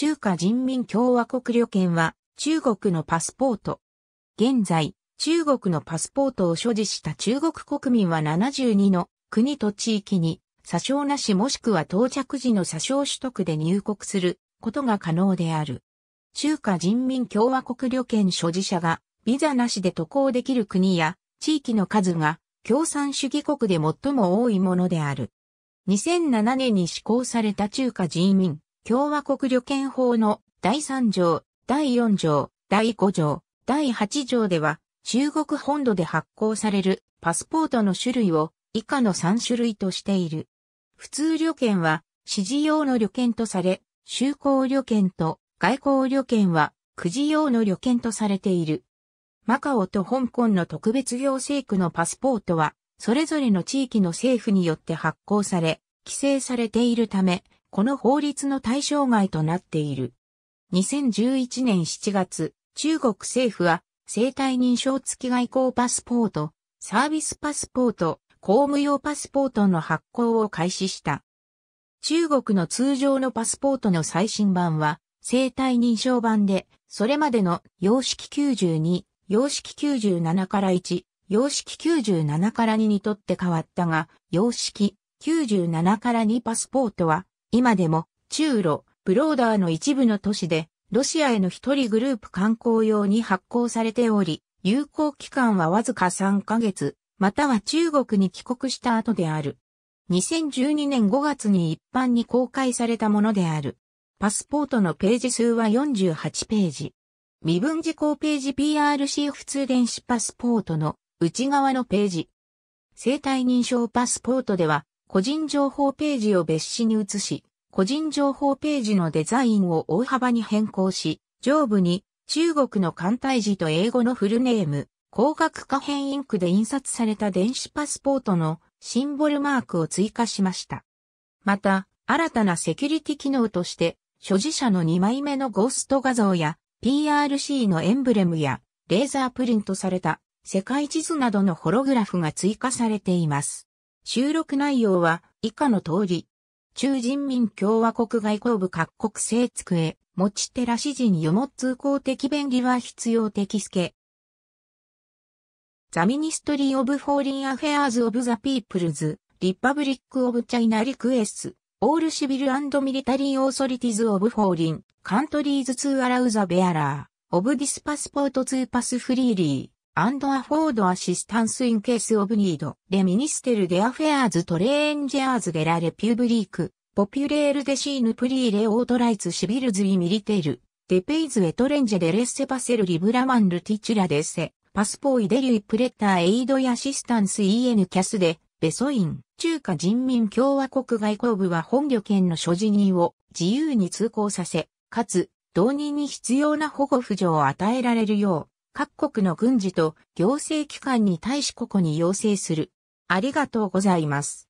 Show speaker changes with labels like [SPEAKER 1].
[SPEAKER 1] 中華人民共和国旅券は中国のパスポート。現在、中国のパスポートを所持した中国国民は72の国と地域に、詐称なしもしくは到着時の詐称取得で入国することが可能である。中華人民共和国旅券所持者がビザなしで渡航できる国や地域の数が共産主義国で最も多いものである。2007年に施行された中華人民共和国旅券法の第3条、第4条、第5条、第8条では、中国本土で発行されるパスポートの種類を以下の3種類としている。普通旅券は、指示用の旅券とされ、就航旅券と外交旅券は、くじ用の旅券とされている。マカオと香港の特別行政区のパスポートは、それぞれの地域の政府によって発行され、規制されているため、この法律の対象外となっている。2011年7月、中国政府は生体認証付き外交パスポート、サービスパスポート、公務用パスポートの発行を開始した。中国の通常のパスポートの最新版は、生体認証版で、それまでの様式92、様式97から1、様式97から2にとって変わったが、様式97から2パスポートは、今でも中路、ブローダーの一部の都市で、ロシアへの一人グループ観光用に発行されており、有効期間はわずか3ヶ月、または中国に帰国した後である。2012年5月に一般に公開されたものである。パスポートのページ数は48ページ。身分事項ページ PRC 普通電子パスポートの内側のページ。生体認証パスポートでは個人情報ページを別紙に移し、個人情報ページのデザインを大幅に変更し、上部に中国の艦体字と英語のフルネーム、光学可変インクで印刷された電子パスポートのシンボルマークを追加しました。また、新たなセキュリティ機能として、所持者の2枚目のゴースト画像や PRC のエンブレムやレーザープリントされた世界地図などのホログラフが追加されています。収録内容は以下の通り。中人民共和国外交部各国政机、持ち照らし時によも通行的便利は必要的すけ。ザミニストリー・オブ・フォーリン・アフェアーズ・オブ・ザ・ピープルズ、リパブリック・オブ・チャイナ・リクエス、オール・シビル・アンド・ミリタリー・オーソリティズ・オブ・フォーリン、カントリーズ・ツー・アラウザ・ベアラー、オブ・ディス・パスポート・ツー・パス・フリーリー。アンドアフォードアシスタンスインケースオブニード、レミニステルデアフェアーズトレーンジャーズゲラレピューブリーク、ポピュレールデシーヌプリーレオートライツシビルズイミリテル、デペイズエトレンジェデレッセパセルリブラマンルティチュラデセ、パスポイデリュイプレッターエイドやアシスタンスイエヌキャスで、ベソイン、中華人民共和国外交部は本旅券の所持人を自由に通行させ、かつ、同人に必要な保護扶助を与えられるよう、各国の軍事と行政機関に対しここに要請する。ありがとうございます。